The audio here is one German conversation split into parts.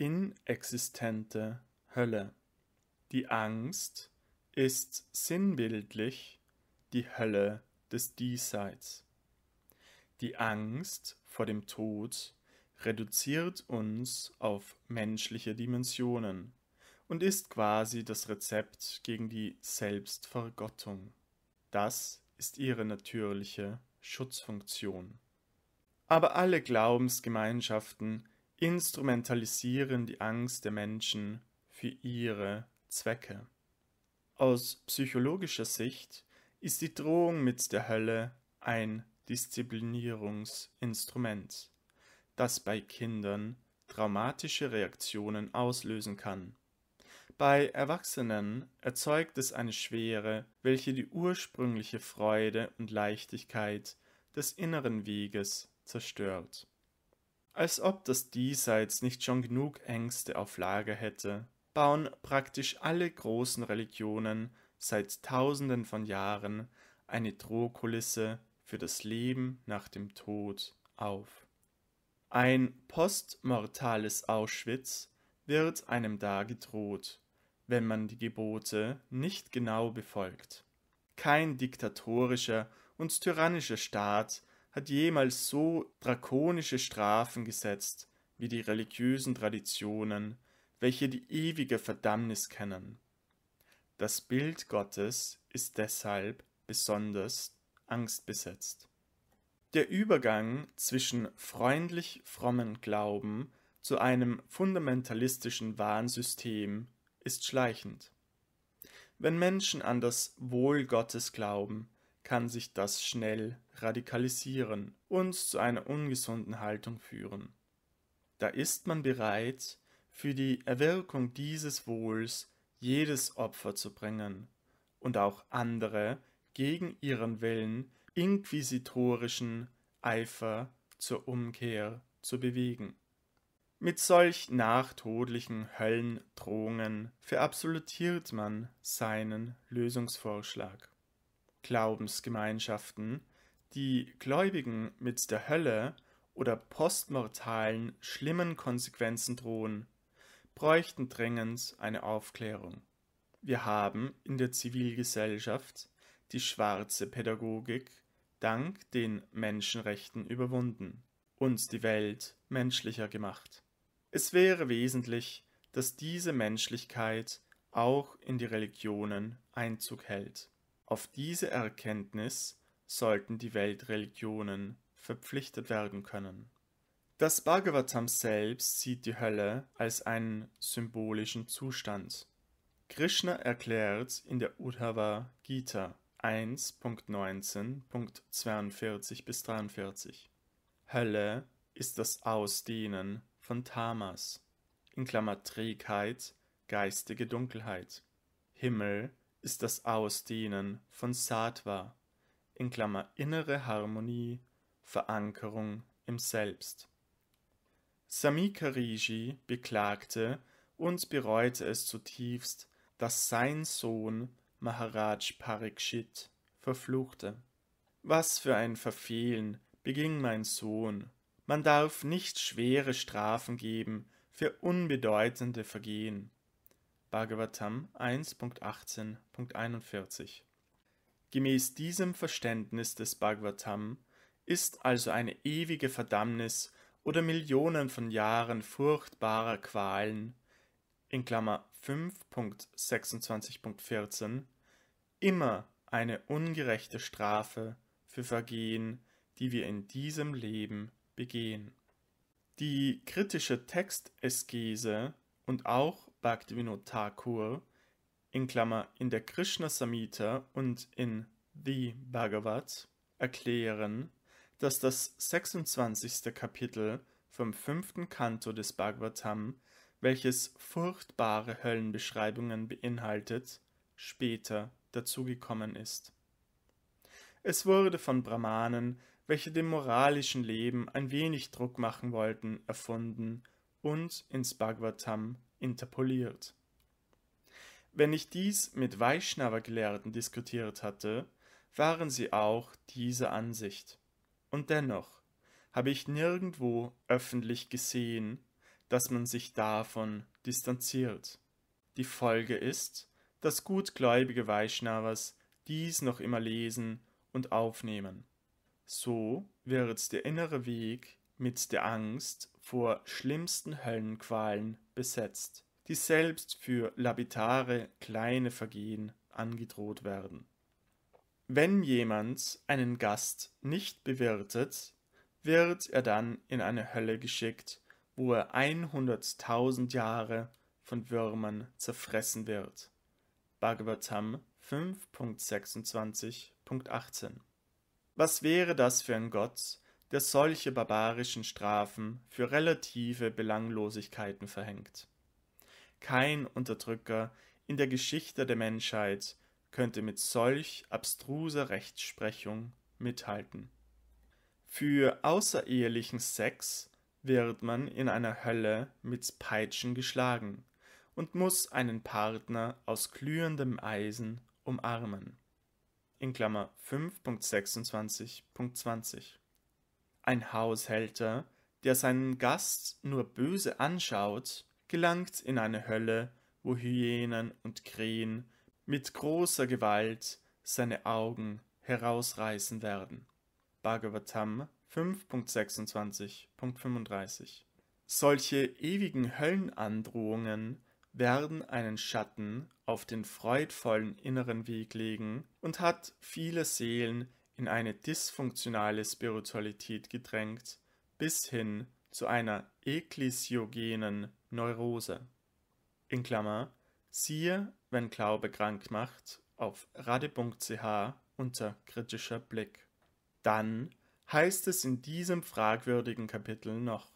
inexistente Hölle. Die Angst ist sinnbildlich die Hölle des Diesseits. Die Angst vor dem Tod reduziert uns auf menschliche Dimensionen und ist quasi das Rezept gegen die Selbstvergottung. Das ist ihre natürliche Schutzfunktion. Aber alle Glaubensgemeinschaften instrumentalisieren die Angst der Menschen für ihre Zwecke. Aus psychologischer Sicht ist die Drohung mit der Hölle ein Disziplinierungsinstrument, das bei Kindern traumatische Reaktionen auslösen kann. Bei Erwachsenen erzeugt es eine Schwere, welche die ursprüngliche Freude und Leichtigkeit des inneren Weges zerstört. Als ob das Diesseits nicht schon genug Ängste auf Lager hätte, bauen praktisch alle großen Religionen seit tausenden von Jahren eine Drohkulisse für das Leben nach dem Tod auf. Ein postmortales Auschwitz wird einem da gedroht, wenn man die Gebote nicht genau befolgt. Kein diktatorischer und tyrannischer Staat hat jemals so drakonische Strafen gesetzt wie die religiösen Traditionen, welche die ewige Verdammnis kennen. Das Bild Gottes ist deshalb besonders angstbesetzt. Der Übergang zwischen freundlich frommen Glauben zu einem fundamentalistischen Wahnsystem ist schleichend. Wenn Menschen an das Wohl Gottes glauben, kann sich das schnell radikalisieren und zu einer ungesunden Haltung führen. Da ist man bereit, für die Erwirkung dieses Wohls jedes Opfer zu bringen und auch andere gegen ihren Willen inquisitorischen Eifer zur Umkehr zu bewegen. Mit solch nachtodlichen Höllendrohungen verabsolutiert man seinen Lösungsvorschlag. Glaubensgemeinschaften, die Gläubigen mit der Hölle oder postmortalen schlimmen Konsequenzen drohen, bräuchten dringend eine Aufklärung. Wir haben in der Zivilgesellschaft die schwarze Pädagogik dank den Menschenrechten überwunden und die Welt menschlicher gemacht. Es wäre wesentlich, dass diese Menschlichkeit auch in die Religionen Einzug hält. Auf diese Erkenntnis sollten die Weltreligionen verpflichtet werden können. Das Bhagavatam selbst sieht die Hölle als einen symbolischen Zustand. Krishna erklärt in der Uddhava Gita 1.19.42 bis 43. Hölle ist das Ausdehnen von Tamas, in Klammer Trägheit, geistige Dunkelheit. Himmel ist das Ausdehnen von Sattva in Klammer (innere Harmonie, Verankerung im Selbst). Samika Rishi beklagte und bereute es zutiefst, dass sein Sohn Maharaj Parikshit verfluchte. Was für ein Verfehlen beging mein Sohn. Man darf nicht schwere Strafen geben für unbedeutende Vergehen. Bhagavatam 1.18.41. Gemäß diesem Verständnis des Bhagavatam ist also eine ewige Verdammnis oder Millionen von Jahren furchtbarer Qualen in Klammer 5.26.14 immer eine ungerechte Strafe für Vergehen, die wir in diesem Leben begehen. Die kritische Texteskese und auch Bhaktivinoda in Klammer in der Krishna Samhita und in The Bhagavat erklären, dass das 26. Kapitel vom 5. Kanto des Bhagavatam, welches furchtbare Höllenbeschreibungen beinhaltet, später dazugekommen ist. Es wurde von Brahmanen, welche dem moralischen Leben ein wenig Druck machen wollten, erfunden und ins Bhagavatam interpoliert. Wenn ich dies mit Vaishnava-Gelehrten diskutiert hatte, waren sie auch dieser Ansicht. Und dennoch habe ich nirgendwo öffentlich gesehen, dass man sich davon distanziert. Die Folge ist, dass gutgläubige Vaishnavas dies noch immer lesen und aufnehmen. So wird der innere Weg mit der Angst vor schlimmsten Höllenqualen besetzt, die selbst für labitare kleine Vergehen angedroht werden. Wenn jemand einen Gast nicht bewirtet, wird er dann in eine Hölle geschickt, wo er 100.000 Jahre von Würmern zerfressen wird. Bhagavatam 5.26.18 Was wäre das für ein Gott, der solche barbarischen Strafen für relative Belanglosigkeiten verhängt. Kein Unterdrücker in der Geschichte der Menschheit könnte mit solch abstruser Rechtsprechung mithalten. Für außerehelichen Sex wird man in einer Hölle mit Peitschen geschlagen und muss einen Partner aus glühendem Eisen umarmen. In Klammer 5.26.20 ein Haushälter, der seinen Gast nur böse anschaut, gelangt in eine Hölle, wo Hyänen und Krähen mit großer Gewalt seine Augen herausreißen werden. Bhagavatam 5.26.35 Solche ewigen Höllenandrohungen werden einen Schatten auf den freudvollen inneren Weg legen und hat viele Seelen in eine dysfunktionale Spiritualität gedrängt, bis hin zu einer ekklesiogenen Neurose. In Klammer, siehe, wenn Glaube krank macht, auf rade.ch unter kritischer Blick. Dann heißt es in diesem fragwürdigen Kapitel noch,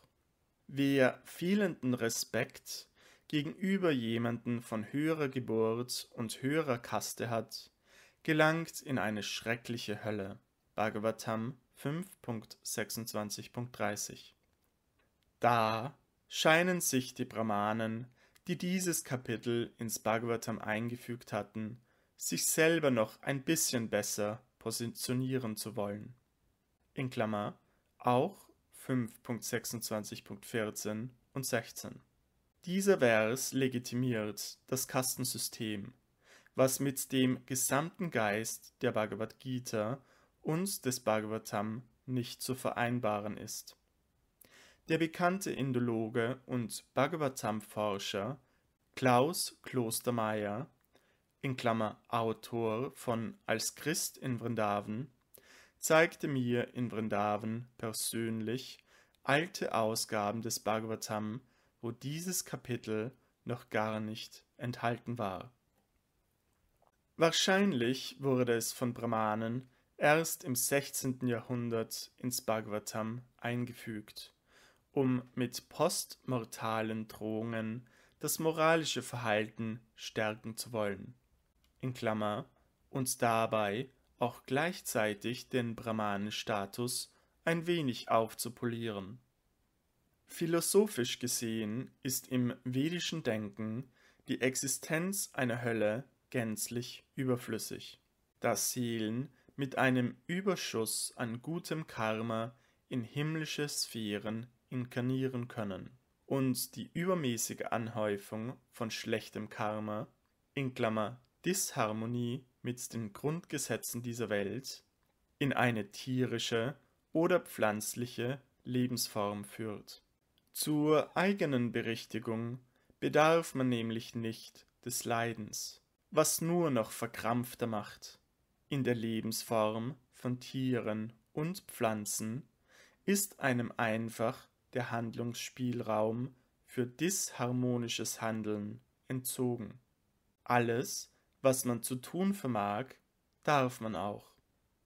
wer fehlenden Respekt gegenüber jemanden von höherer Geburt und höherer Kaste hat, gelangt in eine schreckliche Hölle. Bhagavatam 5.26.30 Da scheinen sich die Brahmanen, die dieses Kapitel ins Bhagavatam eingefügt hatten, sich selber noch ein bisschen besser positionieren zu wollen. In Klammer auch 5.26.14 und 16. Dieser Vers legitimiert das Kastensystem was mit dem gesamten Geist der Bhagavad Gita und des Bhagavatam nicht zu vereinbaren ist. Der bekannte Indologe und Bhagavatam-Forscher Klaus Klostermeier, in Klammer Autor von Als Christ in Vrindavan, zeigte mir in Vrindavan persönlich alte Ausgaben des Bhagavatam, wo dieses Kapitel noch gar nicht enthalten war. Wahrscheinlich wurde es von Brahmanen erst im 16. Jahrhundert ins Bhagavatam eingefügt, um mit postmortalen Drohungen das moralische Verhalten stärken zu wollen. In Klammer und dabei auch gleichzeitig den Brahmanenstatus ein wenig aufzupolieren. Philosophisch gesehen ist im vedischen Denken die Existenz einer Hölle gänzlich überflüssig, da Seelen mit einem Überschuss an gutem Karma in himmlische Sphären inkarnieren können und die übermäßige Anhäufung von schlechtem Karma in Klammer Disharmonie mit den Grundgesetzen dieser Welt in eine tierische oder pflanzliche Lebensform führt. Zur eigenen Berichtigung bedarf man nämlich nicht des Leidens was nur noch verkrampfter macht. In der Lebensform von Tieren und Pflanzen ist einem einfach der Handlungsspielraum für disharmonisches Handeln entzogen. Alles, was man zu tun vermag, darf man auch.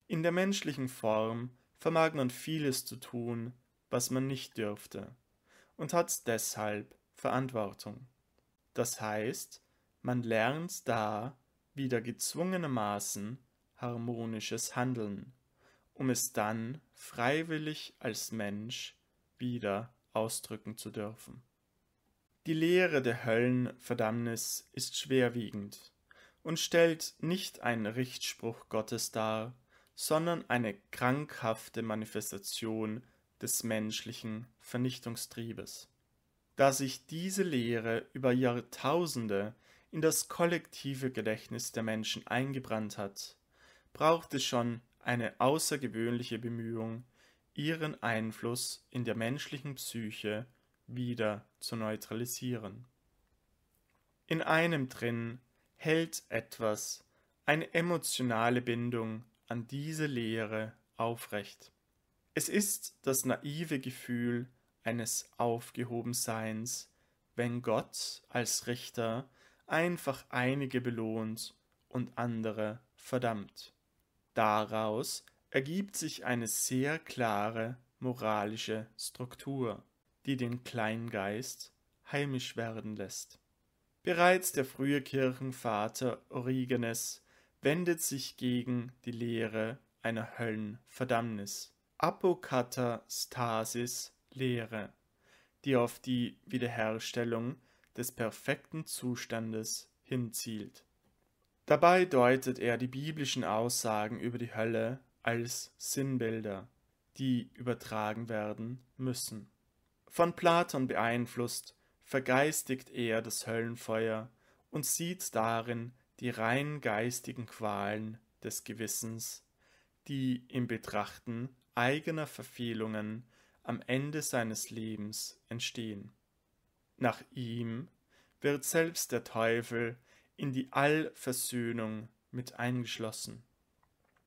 In der menschlichen Form vermag man vieles zu tun, was man nicht dürfte, und hat deshalb Verantwortung. Das heißt, man lernt da wieder gezwungenermaßen harmonisches Handeln, um es dann freiwillig als Mensch wieder ausdrücken zu dürfen. Die Lehre der Höllenverdammnis ist schwerwiegend und stellt nicht einen Richtspruch Gottes dar, sondern eine krankhafte Manifestation des menschlichen Vernichtungstriebes. Da sich diese Lehre über Jahrtausende in das kollektive Gedächtnis der Menschen eingebrannt hat, braucht es schon eine außergewöhnliche Bemühung, ihren Einfluss in der menschlichen Psyche wieder zu neutralisieren. In einem drin hält etwas eine emotionale Bindung an diese Lehre aufrecht. Es ist das naive Gefühl eines Aufgehobenseins, wenn Gott als Richter einfach einige belohnt und andere verdammt. Daraus ergibt sich eine sehr klare moralische Struktur, die den Kleingeist heimisch werden lässt. Bereits der frühe Kirchenvater Origenes wendet sich gegen die Lehre einer Höllenverdammnis, Apokatastasis Lehre, die auf die Wiederherstellung des perfekten Zustandes hinzielt. Dabei deutet er die biblischen Aussagen über die Hölle als Sinnbilder, die übertragen werden müssen. Von Platon beeinflusst, vergeistigt er das Höllenfeuer und sieht darin die rein geistigen Qualen des Gewissens, die im Betrachten eigener Verfehlungen am Ende seines Lebens entstehen. Nach ihm wird selbst der Teufel in die Allversöhnung mit eingeschlossen.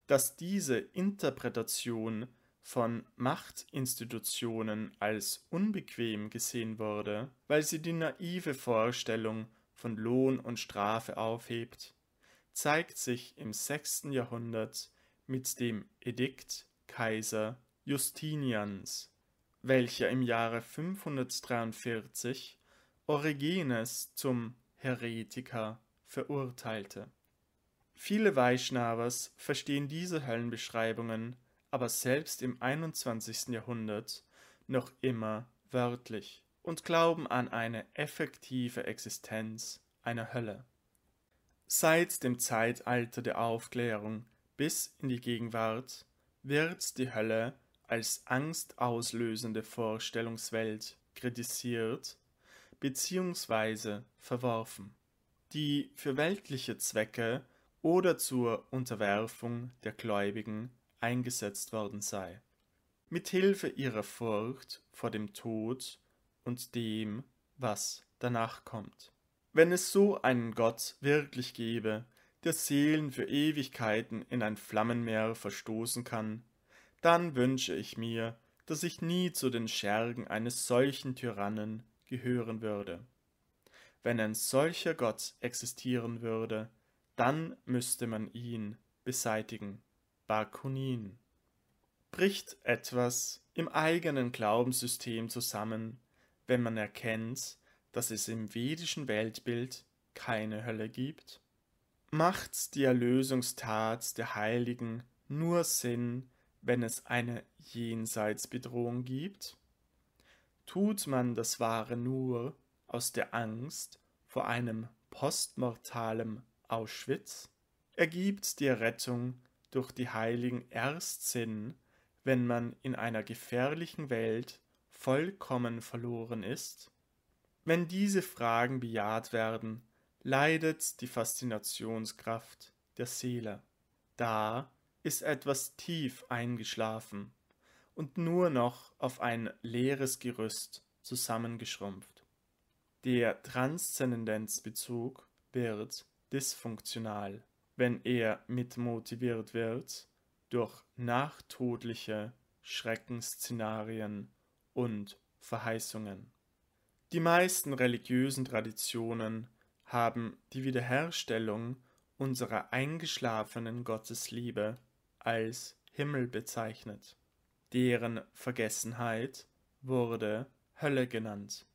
Dass diese Interpretation von Machtinstitutionen als unbequem gesehen wurde, weil sie die naive Vorstellung von Lohn und Strafe aufhebt, zeigt sich im 6. Jahrhundert mit dem Edikt Kaiser Justinians, welcher im Jahre 543 Origenes zum Heretiker verurteilte. Viele Vaishnavas verstehen diese Höllenbeschreibungen aber selbst im 21. Jahrhundert noch immer wörtlich und glauben an eine effektive Existenz einer Hölle. Seit dem Zeitalter der Aufklärung bis in die Gegenwart wird die Hölle als angstauslösende Vorstellungswelt kritisiert bzw. verworfen, die für weltliche Zwecke oder zur Unterwerfung der Gläubigen eingesetzt worden sei. Mithilfe ihrer Furcht vor dem Tod und dem, was danach kommt. Wenn es so einen Gott wirklich gäbe, der Seelen für Ewigkeiten in ein Flammenmeer verstoßen kann, dann wünsche ich mir, dass ich nie zu den Schergen eines solchen Tyrannen gehören würde. Wenn ein solcher Gott existieren würde, dann müsste man ihn beseitigen. Bakunin. Bricht etwas im eigenen Glaubenssystem zusammen, wenn man erkennt, dass es im vedischen Weltbild keine Hölle gibt? Macht die Erlösungstat der Heiligen nur Sinn, wenn es eine Jenseitsbedrohung gibt? Tut man das Wahre nur aus der Angst vor einem postmortalen Auschwitz? Ergibt die Rettung durch die Heiligen erst Sinn, wenn man in einer gefährlichen Welt vollkommen verloren ist? Wenn diese Fragen bejaht werden, leidet die Faszinationskraft der Seele. Da ist etwas tief eingeschlafen und nur noch auf ein leeres Gerüst zusammengeschrumpft. Der Transzendenzbezug wird dysfunktional, wenn er mitmotiviert wird durch nachtodliche Schreckensszenarien und Verheißungen. Die meisten religiösen Traditionen haben die Wiederherstellung unserer eingeschlafenen Gottesliebe als Himmel bezeichnet. Deren Vergessenheit wurde Hölle genannt.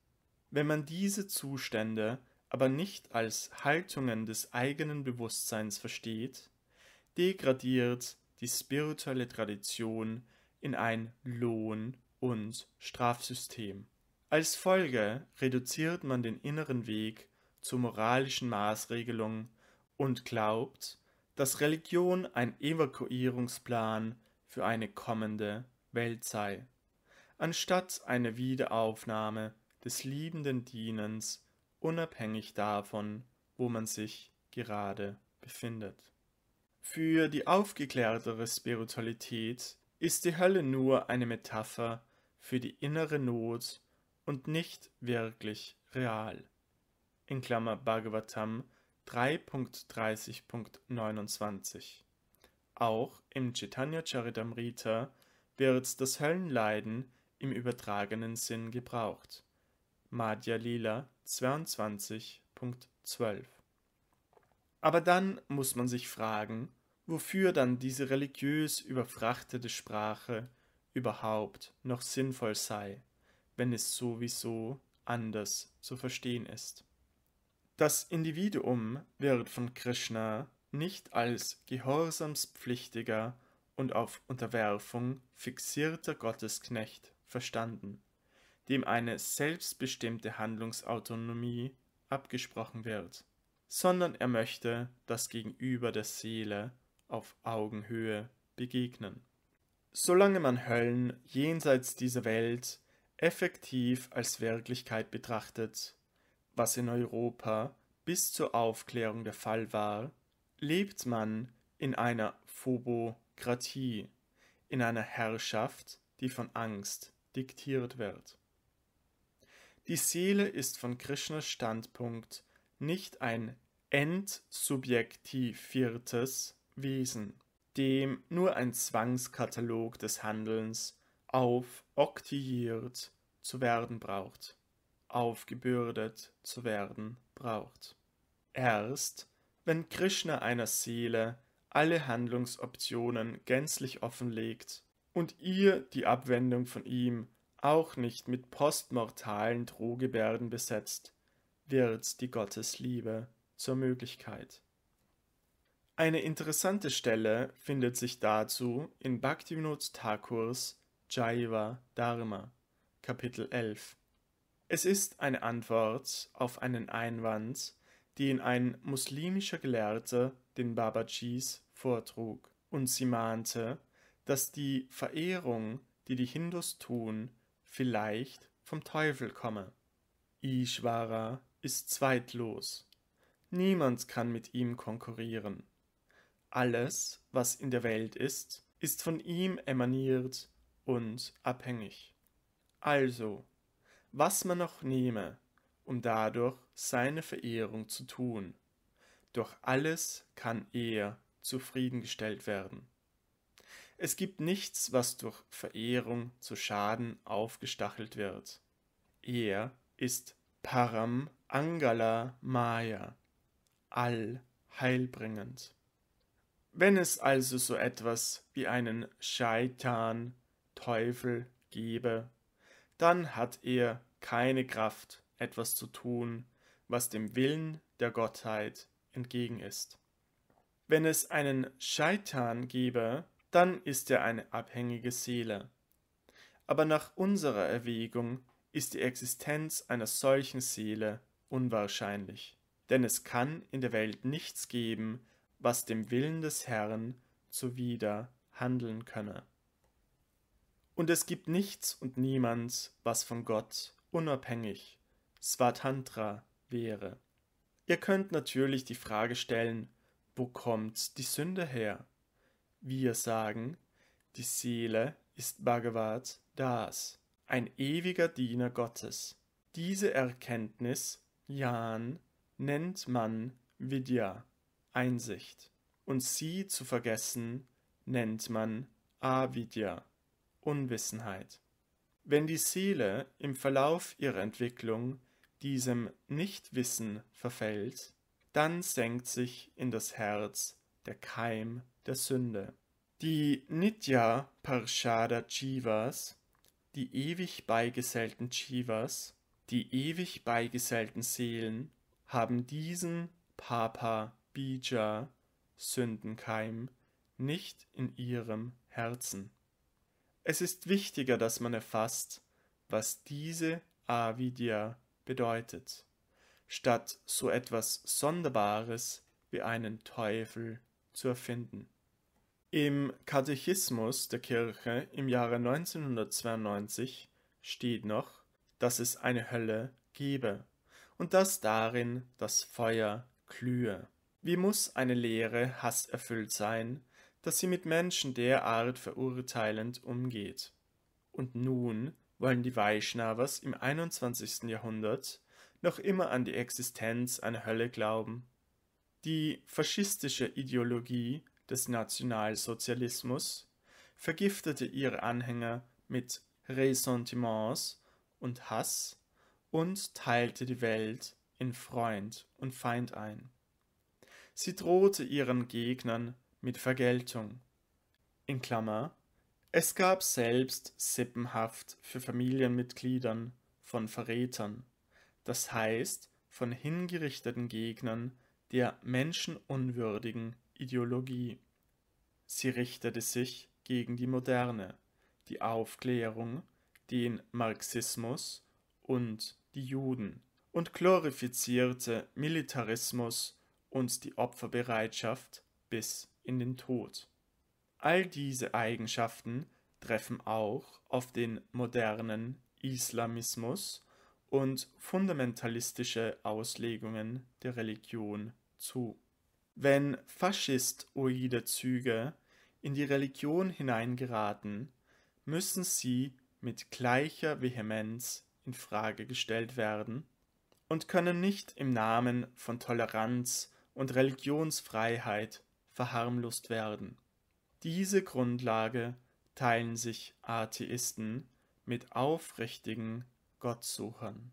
Wenn man diese Zustände aber nicht als Haltungen des eigenen Bewusstseins versteht, degradiert die spirituelle Tradition in ein Lohn- und Strafsystem. Als Folge reduziert man den inneren Weg zur moralischen Maßregelung und glaubt, dass Religion ein Evakuierungsplan für eine kommende Welt sei, anstatt eine Wiederaufnahme des liebenden Dienens, unabhängig davon, wo man sich gerade befindet. Für die aufgeklärtere Spiritualität ist die Hölle nur eine Metapher für die innere Not und nicht wirklich real. In Klammer Bhagavatam 3.30.29. Auch im Chaitanya Charitamrita wird das Höllenleiden im übertragenen Sinn gebraucht. Madhya Lila 22.12 Aber dann muss man sich fragen, wofür dann diese religiös überfrachtete Sprache überhaupt noch sinnvoll sei, wenn es sowieso anders zu verstehen ist. Das Individuum wird von Krishna nicht als gehorsamspflichtiger und auf Unterwerfung fixierter Gottesknecht verstanden, dem eine selbstbestimmte Handlungsautonomie abgesprochen wird, sondern er möchte das Gegenüber der Seele auf Augenhöhe begegnen. Solange man Höllen jenseits dieser Welt effektiv als Wirklichkeit betrachtet, was in Europa bis zur Aufklärung der Fall war, lebt man in einer Phobo Demokratie in einer Herrschaft, die von Angst diktiert wird. Die Seele ist von Krishnas Standpunkt nicht ein entsubjektiviertes Wesen, dem nur ein Zwangskatalog des Handelns aufoktiiert zu werden braucht, aufgebürdet zu werden braucht. Erst wenn Krishna einer Seele alle Handlungsoptionen gänzlich offenlegt und ihr die Abwendung von ihm auch nicht mit postmortalen Drohgebärden besetzt, wird die Gottesliebe zur Möglichkeit. Eine interessante Stelle findet sich dazu in Bhaktivinoda Thakurs Jaiva Dharma, Kapitel 11. Es ist eine Antwort auf einen Einwand, den ein muslimischer Gelehrter den Babajis vortrug, und sie mahnte, dass die Verehrung, die die Hindus tun, vielleicht vom Teufel komme. Ishvara ist zweitlos. Niemand kann mit ihm konkurrieren. Alles, was in der Welt ist, ist von ihm emaniert und abhängig. Also, was man noch nehme, um dadurch seine Verehrung zu tun, durch alles kann er zufriedengestellt werden. Es gibt nichts, was durch Verehrung zu Schaden aufgestachelt wird. Er ist Param Angala Maya, allheilbringend. Wenn es also so etwas wie einen Scheitan, Teufel gebe, dann hat er keine Kraft, etwas zu tun, was dem Willen der Gottheit entgegen ist. Wenn es einen Scheitan gäbe, dann ist er eine abhängige Seele. Aber nach unserer Erwägung ist die Existenz einer solchen Seele unwahrscheinlich, denn es kann in der Welt nichts geben, was dem Willen des Herrn zuwider handeln könne. Und es gibt nichts und niemand, was von Gott unabhängig Svatantra wäre. Ihr könnt natürlich die Frage stellen, wo kommt die Sünde her? Wir sagen, die Seele ist Bhagavad Das, ein ewiger Diener Gottes. Diese Erkenntnis, Jan, nennt man Vidya, Einsicht. Und sie zu vergessen, nennt man Avidya, Unwissenheit. Wenn die Seele im Verlauf ihrer Entwicklung diesem Nichtwissen verfällt, dann senkt sich in das Herz der Keim der Sünde. Die Nitya Parshada Jivas, die ewig beigesellten Jivas, die ewig beigesellten Seelen haben diesen Papa Bija Sündenkeim nicht in ihrem Herzen. Es ist wichtiger, dass man erfasst, was diese Avidya bedeutet, statt so etwas Sonderbares wie einen Teufel zu erfinden. Im Katechismus der Kirche im Jahre 1992 steht noch, dass es eine Hölle gebe und dass darin das Feuer glühe. Wie muss eine Lehre hasserfüllt sein, dass sie mit Menschen derart verurteilend umgeht? Und nun wollen die Vaishnavas im 21. Jahrhundert noch immer an die Existenz einer Hölle glauben. Die faschistische Ideologie des Nationalsozialismus vergiftete ihre Anhänger mit Ressentiments und Hass und teilte die Welt in Freund und Feind ein. Sie drohte ihren Gegnern mit Vergeltung. In Klammer es gab selbst Sippenhaft für Familienmitgliedern von Verrätern, das heißt von hingerichteten Gegnern der menschenunwürdigen Ideologie. Sie richtete sich gegen die Moderne, die Aufklärung, den Marxismus und die Juden und glorifizierte Militarismus und die Opferbereitschaft bis in den Tod. All diese Eigenschaften treffen auch auf den modernen Islamismus und fundamentalistische Auslegungen der Religion zu. Wenn faschistoide Züge in die Religion hineingeraten, müssen sie mit gleicher Vehemenz in Frage gestellt werden und können nicht im Namen von Toleranz und Religionsfreiheit verharmlost werden diese Grundlage teilen sich Atheisten mit aufrichtigen Gottsuchern